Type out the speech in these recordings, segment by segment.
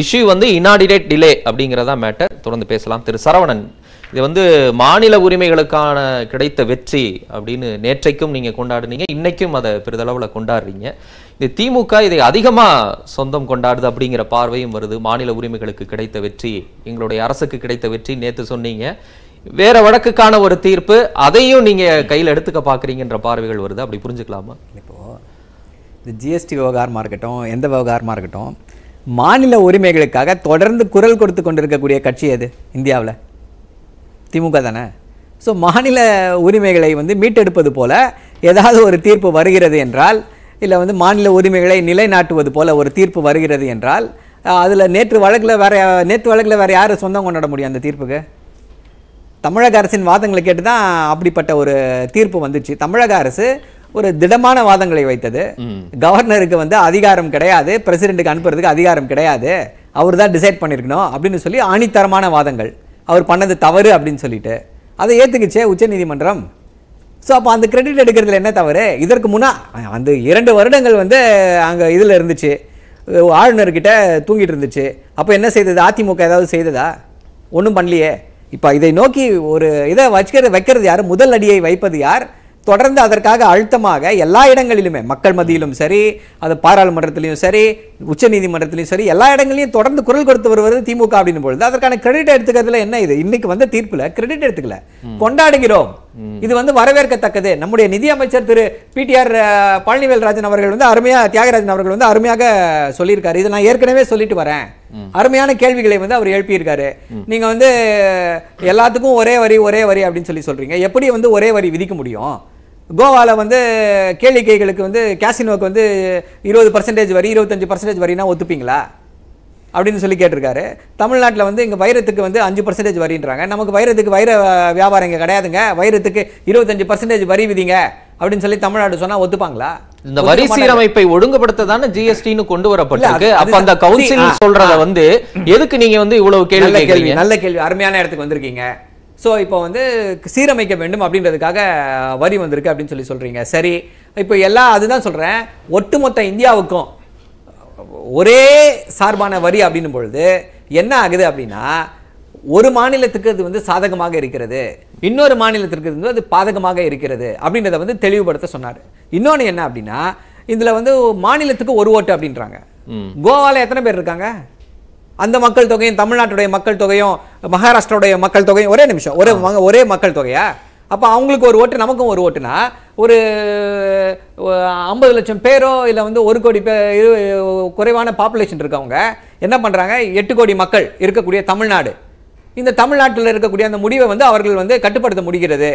issue வந்து இனாடிடேட் delay அப்படிங்கிறதா matter தொடர்ந்து பேசலாம் திரு சரவணன் இது வந்து மாநில உரிமைகளுக்கான கிடைத்த வெற்றி அப்படின்னு நேற்றைக்கும் நீங்கள் கொண்டாடுனீங்க இன்னைக்கும் அதை பெரிதளவில் கொண்டாடுறீங்க இது திமுக இதை அதிகமாக சொந்தம் கொண்டாடுது அப்படிங்கிற பார்வையும் வருது மாநில உரிமைகளுக்கு கிடைத்த வெற்றி எங்களுடைய அரசுக்கு கிடைத்த வெற்றி நேற்று சொன்னீங்க வேற வழக்குக்கான ஒரு தீர்ப்பு அதையும் நீங்கள் கையில் எடுத்துக்க பார்க்குறீங்கன்ற பார்வைகள் வருது அப்படி புரிஞ்சுக்கலாமா இப்போது இந்த ஜிஎஸ்டி விவகாரமாக இருக்கட்டும் எந்த விவகாரமாக இருக்கட்டும் மாநில உரிமைகளுக்காக தொடர்ந்து குரல் கொடுத்து கொண்டிருக்கக்கூடிய கட்சி அது இந்தியாவில் திமுக தானே ஸோ மாநில உரிமைகளை வந்து மீட்டெடுப்பது போல் ஏதாவது ஒரு தீர்ப்பு வருகிறது என்றால் இல்லை வந்து மாநில உரிமைகளை நிலைநாட்டுவது போல் ஒரு தீர்ப்பு வருகிறது என்றால் அதில் நேற்று வழக்கில் வேறு நேற்று வழக்கில் வேறு யார் சொந்தம் கொண்டாட முடியும் அந்த தீர்ப்புக்கு தமிழக அரசின் வாதங்களை கேட்டு தான் அப்படிப்பட்ட ஒரு தீர்ப்பு வந்துச்சு தமிழக அரசு ஒரு திடமான வாதங்களை வைத்தது கவர்னருக்கு வந்து அதிகாரம் கிடையாது பிரசிடென்ட்டுக்கு அனுப்புறதுக்கு அதிகாரம் கிடையாது அவர் தான் டிசைட் பண்ணியிருக்கணும் அப்படின்னு சொல்லி ஆணித்தரமான வாதங்கள் அவர் பண்ணது தவறு அப்படின்னு சொல்லிட்டு அதை ஏற்றுக்குச்சே உச்சநீதிமன்றம் ஸோ அப்போ அந்த கிரெடிட் எடுக்கிறதுல என்ன தவறு இதற்கு முன்னா அந்த இரண்டு வருடங்கள் வந்து அங்கே இதில் இருந்துச்சு ஆளுநர்கிட்ட தூங்கிட்டு இருந்துச்சு அப்போ என்ன செய்தது அதிமுக ஏதாவது செய்ததா ஒன்றும் பண்ணலையே இப்போ இதை நோக்கி ஒரு இதை வச்சுக்கிறது வைக்கிறது யார் முதல் அடியை வைப்பது யார் தொடர்ந்து அதற்காக அழுத்தமாக எல்லா இடங்களிலுமே மக்கள் மத்தியிலும் சரி அது பாராளுமன்றத்திலையும் சரி உச்சநீதிமன்றத்திலையும் சரி எல்லா இடங்களிலும் தொடர்ந்து குரல் கொடுத்து வருவது திமுக அப்படின்னு பொழுது அதற்கான கிரெடிட் எடுத்துக்கிறதுல என்ன இது இன்னைக்கு வந்த தீர்ப்புல கிரெடிட் எடுத்துக்கல கொண்டாடுகிறோம் இது வந்து வரவேற்கத்தக்கது நம்முடைய நிதி அமைச்சர் திரு பிடிஆர் பழனிவேல்ராஜன் அவர்கள் வந்து அருமையா தியாகராஜன் அவர்கள் வந்து அருமையாக சொல்லியிருக்காரு இதை நான் ஏற்கனவே சொல்லிட்டு வரேன் அருமையான கேள்விகளை வந்து அவர் எழுப்பியிருக்காரு நீங்க வந்து எல்லாத்துக்கும் ஒரே வரி ஒரே வரி அப்படின்னு சொல்லி சொல்றீங்க எப்படி வந்து ஒரே வரி விதிக்க முடியும் கோவாவில் வந்து கேளிக்கைகளுக்கு வந்து கேசினோக்கு வந்து இருபது பர்சன்டேஜ் வரி இருபத்தஞ்சி பர்சன்டேஜ் வரினா ஒத்துப்பீங்களா அப்படின்னு சொல்லி கேட்டிருக்காரு தமிழ்நாட்டில் வந்து இங்கே வைரத்துக்கு வந்து அஞ்சு பர்சன்டேஜ் வரின்றாங்க நமக்கு வைரத்துக்கு வைர வியாபாரம் இங்கே கிடையாதுங்க வைரத்துக்கு இருபத்தஞ்சு பர்சன்டேஜ் வரி விதிங்க அப்படின்னு சொல்லி தமிழ்நாடு சொன்னா ஒத்துப்பாங்களா இந்த வரி சீரமைப்பை ஒழுங்குபடுத்த தானே ஜிஎஸ்டின்னு கொண்டு வரப்பட்டிருக்கு அப்ப அந்த கவுன்சில் சொல்றத வந்து எதுக்கு நீங்க வந்து இவ்வளவு கேள்வி கேள்வி நல்ல கேள்வி அருமையான இடத்துக்கு வந்திருக்கீங்க ஸோ இப்போ வந்து சீரமைக்க வேண்டும் அப்படின்றதுக்காக வரி வந்திருக்கு அப்படின்னு சொல்லி சொல்கிறீங்க சரி இப்போ எல்லாம் அதுதான் சொல்கிறேன் ஒட்டுமொத்த இந்தியாவுக்கும் ஒரே சார்பான வரி அப்படின்னும் பொழுது என்ன ஆகுது அப்படின்னா ஒரு மாநிலத்துக்கு அது வந்து சாதகமாக இருக்கிறது இன்னொரு மாநிலத்திற்கு வந்து அது பாதகமாக இருக்கிறது அப்படின்றத வந்து தெளிவுபடுத்த சொன்னார் இன்னொன்று என்ன அப்படின்னா இதில் வந்து மாநிலத்துக்கு ஒரு ஓட்டு அப்படின்றாங்க கோவாவில் எத்தனை பேர் இருக்காங்க அந்த மக்கள் தொகையும் தமிழ்நாட்டுடைய மக்கள் தொகையும் மகாராஷ்டிராவுடைய மக்கள் தொகை ஒரே நிமிஷம் ஒரே ஒரே மக்கள் தொகையா அப்போ அவங்களுக்கு ஒரு ஓட்டு நமக்கும் ஒரு ஓட்டுனா ஒரு ஐம்பது லட்சம் பேரோ இல்லை வந்து ஒரு கோடி பேர் குறைவான பாப்புலேஷன் இருக்கவங்க என்ன பண்ணுறாங்க எட்டு கோடி மக்கள் இருக்கக்கூடிய தமிழ்நாடு இந்த தமிழ்நாட்டில் இருக்கக்கூடிய அந்த முடிவை வந்து அவர்கள் வந்து கட்டுப்படுத்த முடிகிறது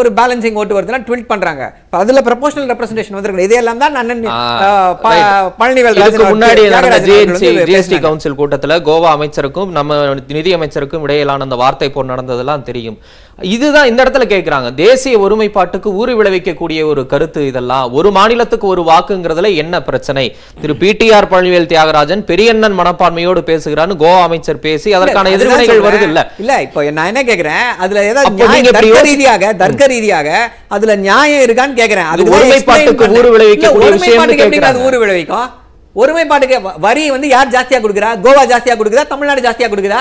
ஒரு பேலன்சிங் ஓட்டு வருதுன்னா ட்வில்ட் பண்றாங்க அதுல ப்ரொபோஷனல் ரெப்ரஸன்டேஷன் வந்திருக்கு இதெல்லாம் தான் நான் பழனிவேல் முன்னாடி ஜிஎஸ்டி கவுன்சில் கூட்டத்தில் கோவா அமைச்சருக்கும் நம்ம நிதி அமைச்சருக்கும் இடையிலான அந்த வார்த்தை போர் நடந்ததெல்லாம் தெரியும் இதுதான் இந்த இடத்துல கேட்கிறாங்க தேசிய ஒருமைப்பாட்டுக்கு ஊறு விளைவிக்கக்கூடிய ஒரு கருத்து இதெல்லாம் ஒரு மாநிலத்துக்கு ஒரு வாக்குங்கிறதுல என்ன பிரச்சனை திரு பிடிஆர் பழனிவேல் தியாகராஜன் பெரியண்ணன் மனப்பான்மையோடு பேசுகிறான்னு கோவா அமைச்சர் பேசி அதற்கான எதிர்வினைகள் வருது இல்ல இல்ல இப்போ நான் என்ன கேட்கிறேன் அதுல ஏதாவது ரீதியாக தர்க்க ரீதியாக அதுல நியாயம் இருக்கான்னு கேக்குறேன் அது ஒருமைப்பாட்டுக்கு ஊறு விளைவிக்க ஊறு விளைவிக்கும் ஒருமைப்பாட்டுக்கு வரி வந்து யார் ஜாஸ்தியா கொடுக்குறா கோவா ஜாஸ்தியா கொடுக்குறா தமிழ்நாடு ஜாஸ்தியா கொடுக்குறா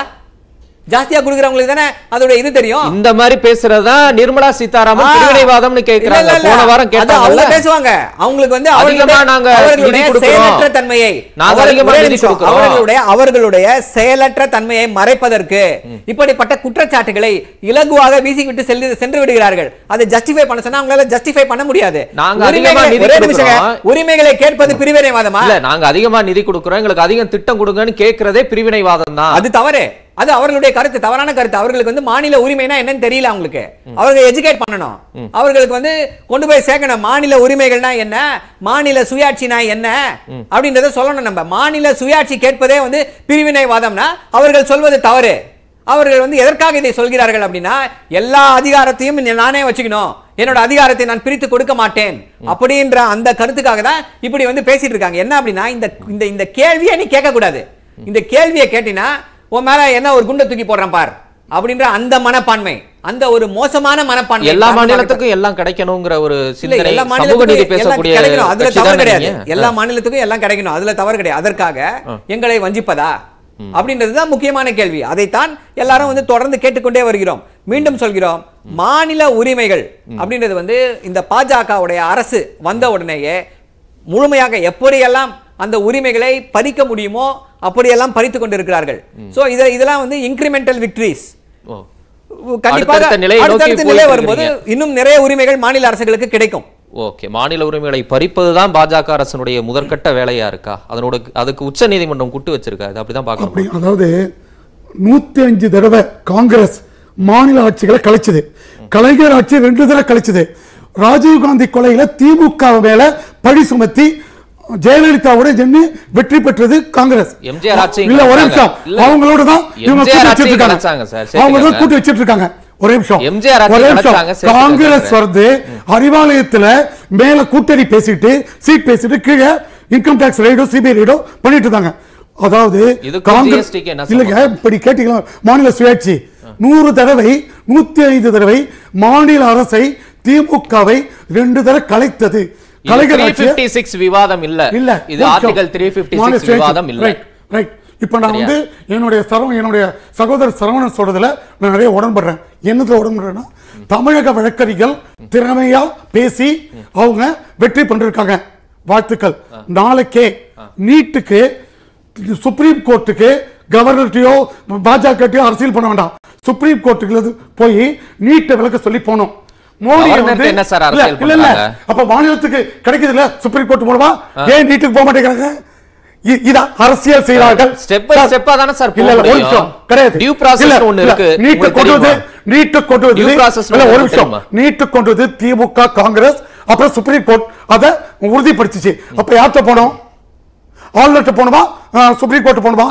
ஜாஸ்தியா குடுக்குறவங்களுக்கு தானே அதோட இது தெரியும் இந்த மாதிரி பேசுறதா நிர்மலா சீதாராமன் பிரிவினைவாதம்னு கேக்குறாங்க போன வாரம் கேட்டாங்க அவங்க பேசுவாங்க அவங்களுக்கு வந்து அதிகமா நாங்க செயலற்ற தன்மையை அவர்களுடைய அவர்களுடைய செயலற்ற தன்மையை மறைப்பதற்கு இப்படிப்பட்ட குற்றச்சாட்டுகளை இலகுவாக வீசிவிட்டு சென்று சென்று விடுகிறார்கள் அதை ஜஸ்டிஃபை பண்ண சொன்னா அவங்களால ஜஸ்டிஃபை பண்ண முடியாது நாங்க அதிகமா நிதி உரிமைகளை கேட்பது பிரிவினைவாதமா இல்ல நாங்க அதிகமா நிதி கொடுக்கிறோம் எங்களுக்கு அதிகம் திட்டம் கொடுங்கன்னு கேக்குறதே பிரிவினைவாதம் தான் அது தவறு அது அவர்களுடைய கருத்து தவறான கருத்து அவர்களுக்கு வந்து மாநில உரிமைனா என்னன்னு தெரியல அவங்களுக்கு அவர்கள் எஜுகேட் பண்ணணும் அவர்களுக்கு வந்து கொண்டு போய் சேர்க்கணும் மாநில உரிமைகள்னா என்ன மாநில சுயாட்சினா என்ன அப்படின்றத சொல்லணும் நம்ம மாநில சுயாட்சி கேட்பதே வந்து பிரிவினைவாதம்னா அவர்கள் சொல்வது தவறு அவர்கள் வந்து எதற்காக இதை சொல்கிறார்கள் அப்படின்னா எல்லா அதிகாரத்தையும் நானே வச்சுக்கணும் என்னோட அதிகாரத்தை நான் பிரித்து கொடுக்க மாட்டேன் அப்படின்ற அந்த கருத்துக்காக தான் இப்படி வந்து பேசிட்டு இருக்காங்க என்ன அப்படின்னா இந்த இந்த கேள்வியை நீ கேட்கக்கூடாது இந்த கேள்வியை கேட்டினா உன் மேல என்ன ஒரு குண்டை தூக்கி போடுறேன் பார் அப்படின்ற அந்த மனப்பான்மை அந்த ஒரு மோசமான மனப்பான்மை எல்லா மாநிலத்துக்கும் எல்லாம் கிடைக்கணுங்கிற ஒரு சிந்தனை எல்லா மாநிலத்துக்கும் கிடைக்கணும் அதுல தவறு கிடையாது எல்லா மாநிலத்துக்கும் எல்லாம் கிடைக்கணும் அதுல தவறு கிடையாது அதற்காக எங்களை வஞ்சிப்பதா அப்படின்றதுதான் முக்கியமான கேள்வி அதைத்தான் எல்லாரும் வந்து தொடர்ந்து கேட்டுக்கொண்டே வருகிறோம் மீண்டும் சொல்கிறோம் மாநில உரிமைகள் அப்படின்றது வந்து இந்த பாஜகவுடைய அரசு வந்த உடனேயே முழுமையாக எப்படியெல்லாம் அந்த உரிமைகளை பறிக்க முடியுமோ அப்படியெல்லாம் பறித்து கொண்டிருக்கிறார்கள் சோ இதை இதெல்லாம் வந்து இன்கிரிமெண்டல் விக்டரிஸ் கண்டிப்பாக அடுத்தடுத்த நிலை வரும்போது இன்னும் நிறைய உரிமைகள் மாநில அரசுகளுக்கு கிடைக்கும் ஓகே மாநில உரிமைகளை பறிப்பது தான் பாஜக அரசனுடைய முதற்கட்ட வேலையா இருக்கா அதனோட அதுக்கு உச்ச நீதிமன்றம் குட்டு வச்சிருக்கா இது அப்படிதான் பார்க்கணும் அதாவது நூத்தி அஞ்சு தடவை காங்கிரஸ் மாநில ஆட்சிகளை கலைச்சது கலைஞர் ஆட்சி ரெண்டு தடவை கலைச்சது ராஜீவ்காந்தி கொலையில திமுக மேல பழி சுமத்தி உடைய ஜென்னு வெற்றி பெற்றது காங்கிரஸ் இல்ல ஒரே நிமிஷம் அவங்களோட தான் இவங்க கூட்டி வச்சிட்டு இருக்காங்க அவங்க தான் கூட்டி வச்சிட்டு இருக்காங்க ஒரே நிமிஷம் ஒரே நிமிஷம் காங்கிரஸ் வந்து அறிவாலயத்துல மேல கூட்டணி பேசிட்டு சீட் பேசிட்டு கீழே இன்கம் டாக்ஸ் ரைடோ சிபிஐ ரைடோ பண்ணிட்டு இருந்தாங்க அதாவது காங்கிரஸ் இல்லங்க இப்படி கேட்டீங்க மாநில சுயாட்சி நூறு தடவை நூத்தி ஐந்து தடவை மாநில அரசை திமுகவை ரெண்டு தடவை கலைத்தது கலைஞர் சிக்ஸ் விவாதம் இல்ல இல்ல இது ஆர்டிகல் த்ரீ பிப்டி விவாதம் இல்ல ரைட் இப்ப நான் வந்து என்னுடைய சரவ என்னுடைய சகோதரர் சரவணன் சொல்றதுல நான் நிறைய உடன்படுறேன் என்னத்துல உடன்படுறேன்னா தமிழக வழக்கறிகள் திறமையா பேசி அவங்க வெற்றி பண்ணிருக்காங்க வாழ்த்துக்கள் நாளைக்கே நீட்டுக்கு சுப்ரீம் கோர்ட்டுக்கு கவர்னர்கிட்டயோ பாஜகட்டையோ அரசியல் பண்ண வேண்டாம் சுப்ரீம் கோர்ட்டுக்கு போய் நீட்டை விளக்க சொல்லி போனோம் மோடி என்ன சார் அரசியல் இல்ல இல்ல அப்ப மாநிலத்துக்கு கிடைக்குது இல்ல சுப்ரீம் கோர்ட் மூலமா ஏன் நீட்டுக்கு போக மாட்டேங்கிறாங்க இத அரசியல் செய்கிறார்கள் ஸ்டெப் பை சார் இல்ல ஒரு நிமிஷம் கிடையாது டியூ ப்ராசஸ் ஒன்னு இருக்கு நீட் கொண்டு நீட் கொண்டு வந்து டியூ ப்ராசஸ் இல்ல ஒரு நிமிஷம் நீட் கொண்டு வந்து திமுக காங்கிரஸ் அப்புறம் சுப்ரீம் கோர்ட் அத உறுதிப்படுத்திச்சு அப்ப யார்கிட்ட போனோம் ஆளுநர்கிட்ட போகணுமா சுப்ரீம் கோர்ட் போகணுமா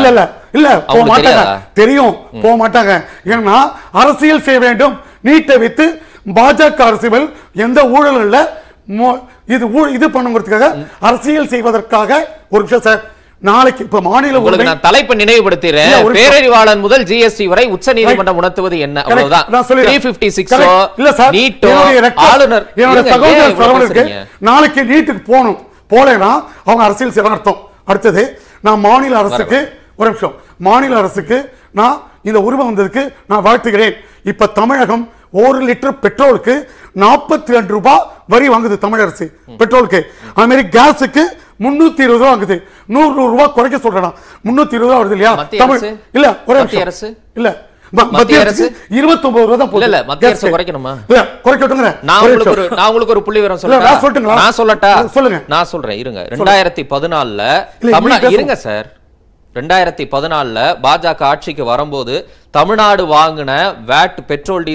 இல்ல இல்ல இல்ல போக மாட்டாங்க தெரியும் போக மாட்டாங்க ஏன்னா அரசியல் செய்ய வேண்டும் நீட்டை வித்து பாஜக அரசியல் எந்த ஊழல் இல்லை இது இது பண்ணுங்கிறதுக்காக அரசியல் செய்வதற்காக ஒரு விஷயம் சார் நாளைக்கு இப்ப மாநில உங்களுக்கு நான் தலைப்பு நினைவுபடுத்துறேன் பேரறிவாளன் முதல் ஜிஎஸ்டி வரை உச்ச நீதிமன்றம் உணர்த்துவது என்ன அவ்வளவுதான் இல்ல சார் ஆளுநர் என்னோட சகோதர நாளைக்கு நீட்டுக்கு போகணும் போலேன்னா அவங்க அரசியல் செய்வாங்க அர்த்தம் அடுத்தது நான் மாநில அரசுக்கு ஒரு நிமிஷம் மாநில அரசுக்கு நான் இந்த உரிமை வந்ததுக்கு நான் வாழ்த்துகிறேன் இப்ப தமிழகம் ஒரு லிட்டர் பெட்ரோலுக்கு நாற்பத்தி ரெண்டு ரூபாய் வரி வாங்குது தமிழ் அரசு பெட்ரோலுக்கு அது மாதிரி கேஸுக்கு முன்னூத்தி இருபது ரூபா வாங்குது நூறு நூறு ரூபாய் குறைக்க சொல்றேன் முன்னூத்தி இருபது ரூபா வருது இல்லையா தமிழ் இல்ல ஒரே அரசு இல்ல மத்திய அரசு இருபத்தி ஒன்பது ரூபா தான் போகுது மத்திய அரசு குறைக்கணுமா நான் உங்களுக்கு நான் உங்களுக்கு ஒரு சொல்றேன் நான் சொல்லுங்க நான் சொல்றேன் இருங்க ரெண்டாயிரத்தி பதினாலுல இருங்க சார் ரெண்டாயிரத்தி பதினாலில் பாஜக ஆட்சிக்கு வரும்போது தமிழ்நாடு வாங்கின வேட் பெட்ரோல்